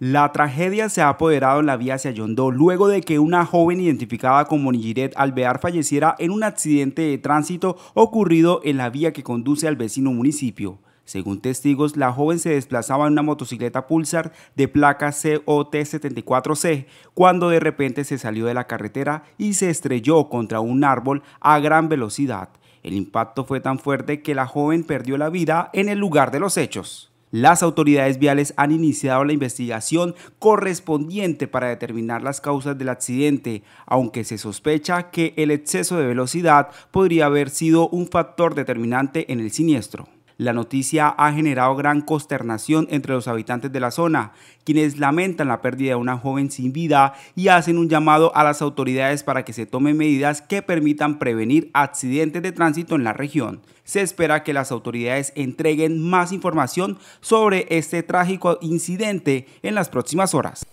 La tragedia se ha apoderado en la vía hacia Yondó luego de que una joven identificada como Nigiret Alvear falleciera en un accidente de tránsito ocurrido en la vía que conduce al vecino municipio. Según testigos, la joven se desplazaba en una motocicleta Pulsar de placa COT74C cuando de repente se salió de la carretera y se estrelló contra un árbol a gran velocidad. El impacto fue tan fuerte que la joven perdió la vida en el lugar de los hechos. Las autoridades viales han iniciado la investigación correspondiente para determinar las causas del accidente, aunque se sospecha que el exceso de velocidad podría haber sido un factor determinante en el siniestro. La noticia ha generado gran consternación entre los habitantes de la zona, quienes lamentan la pérdida de una joven sin vida y hacen un llamado a las autoridades para que se tomen medidas que permitan prevenir accidentes de tránsito en la región. Se espera que las autoridades entreguen más información sobre este trágico incidente en las próximas horas.